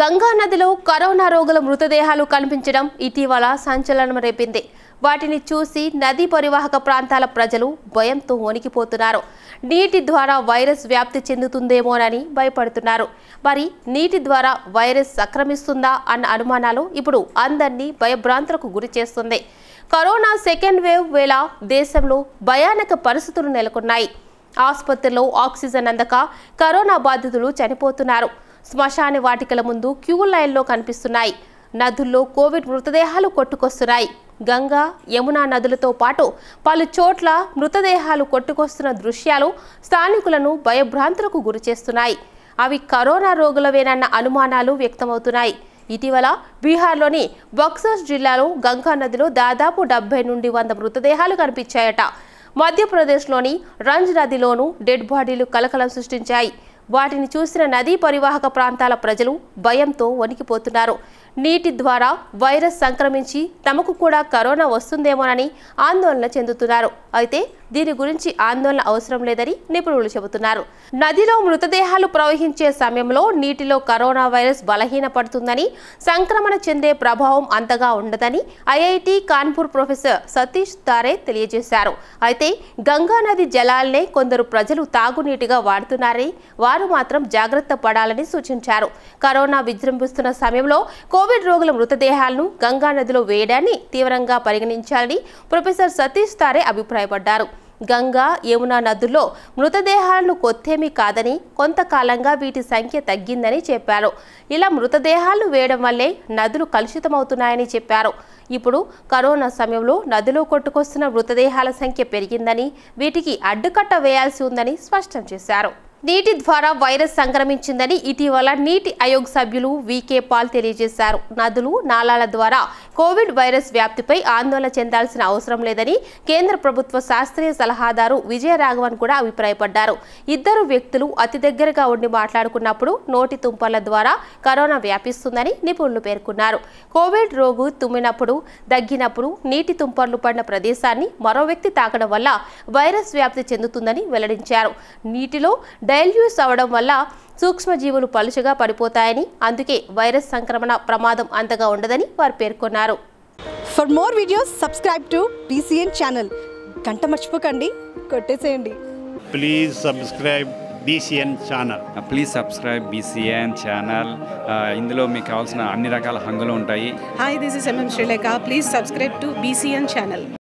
గంగానదిలో కరోనా రోగుల మృతదేహాలు కనిపించడం ఇటీవల సంచలనం రేపింది వాటిని చూసి నదీ పరివాహక ప్రాంతాల ప్రజలు భయంతో వణికిపోతున్నారు నీటి ద్వారా వైరస్ వ్యాప్తి చెందుతుందేమోనని భయపడుతున్నారు మరి నీటి ద్వారా వైరస్ సక్రమిస్తుందా అన్న అనుమానాలు ఇప్పుడు అందరినీ భయభ్రాంతులకు గురి చేస్తుంది కరోనా సెకండ్ వేవ్ వేళ దేశంలో భయానక పరిస్థితులు నెలకొన్నాయి ఆసుపత్రిలో ఆక్సిజన్ అందక కరోనా బాధితులు చనిపోతున్నారు శ్మశాన వాటికల ముందు క్యూ లైన్లో కనిపిస్తున్నాయి నదుల్లో కోవిడ్ మృతదేహాలు కొట్టుకొస్తున్నాయి గంగా యమునా నదులతో పాటు పలు చోట్ల మృతదేహాలు కొట్టుకొస్తున్న దృశ్యాలు స్థానికులను భయభ్రాంతులకు గురిచేస్తున్నాయి అవి కరోనా రోగులవేనన్న అనుమానాలు వ్యక్తమవుతున్నాయి ఇటీవల బీహార్లోని బక్సర్స్ జిల్లాలో గంగా నదిలో దాదాపు డెబ్బై నుండి వంద మృతదేహాలు కనిపించాయట మధ్యప్రదేశ్లోని రంజ్ నదిలోనూ డెడ్ బాడీలు కలకలం సృష్టించాయి వాటిని చూసిన నదీ పరివాహక ప్రాంతాల ప్రజలు భయంతో వణికిపోతున్నారు నీటి ద్వారా వైరస్ సంక్రమించి తమకు కూడా కరోనా వస్తుందేమోనని ఆందోళన చెందుతున్నారు అయితే దీని గురించి ఆందోళన అవసరం లేదని నిపుణులు చెబుతున్నారు నదిలో మృతదేహాలు ప్రవహించే సమయంలో నీటిలో కరోనా వైరస్ బలహీన పడుతుందని సంక్రమణ చెందే ప్రభావం అంతగా ఉండదని ఐఐటి కాన్పూర్ ప్రొఫెసర్ సతీష్ తారే తెలియజేశారు అయితే గంగా నది జలాలనే కొందరు ప్రజలు తాగునీటిగా వాడుతున్నారని వారు వారు మాత్రం జాగ్రత్త పడాలని సూచించారు కరోనా విజృంభిస్తున్న సమయంలో కోవిడ్ రోగుల మృతదేహాలను గంగా నదిలో వేయడాన్ని తీవ్రంగా పరిగణించాలని ప్రొఫెసర్ సతీష్ తారే అభిప్రాయపడ్డారు గంగా యమునా నదుల్లో మృతదేహాలను కొత్తేమీ కాదని కొంతకాలంగా వీటి సంఖ్య తగ్గిందని చెప్పారు ఇలా మృతదేహాలు వేయడం వల్లే నదులు కలుషితమవుతున్నాయని చెప్పారు ఇప్పుడు కరోనా సమయంలో నదిలో కొట్టుకొస్తున్న మృతదేహాల సంఖ్య పెరిగిందని వీటికి అడ్డుకట్ట వేయాల్సి ఉందని స్పష్టం చేశారు నీటి ద్వారా వైరస్ సంక్రమించిందని ఇటీవల నీటి ఆయోగ్ సభ్యులు వికే పాల్ తెలియజేశారు నదులు నాలాల ద్వారా కోవిడ్ వైరస్ వ్యాప్తిపై ఆందోళన చెందాల్సిన అవసరం లేదని కేంద్ర ప్రభుత్వ శాస్త్రీయ సలహాదారు విజయ రాఘవన్ కూడా అభిప్రాయపడ్డారు ఇద్దరు వ్యక్తులు అతి దగ్గరగా ఉండి మాట్లాడుకున్నప్పుడు నోటి తుంపర్ల ద్వారా కరోనా వ్యాపిస్తుందని నిపుణులు పేర్కొన్నారు కోవిడ్ రోగు తుమ్మినప్పుడు దగ్గినప్పుడు నీటి తుంపర్లు పడిన ప్రదేశాన్ని మరో వ్యక్తి తాకడం వల్ల వైరస్ వ్యాప్తి చెందుతుందని వెల్లడించారు నీటిలో డైల్యూస్ అవడం వల్ల సూక్ష్మజీవులు పలుచగా పడిపోతాయని అందుకే వైరస్ సంక్రమణ ప్రమాదం అంతగా ఉండదని వారు పేర్కొన్నారు for more videos subscribe to BCN channel గంట మర్చిపోకండి కొట్టేసేయండి please subscribe BCN channel please subscribe BCN channel ఇందులో మీకు కావాల్సిన అన్ని రకాల హంగులు ఉంటాయి hi this is MM Srilekha please subscribe to BCN channel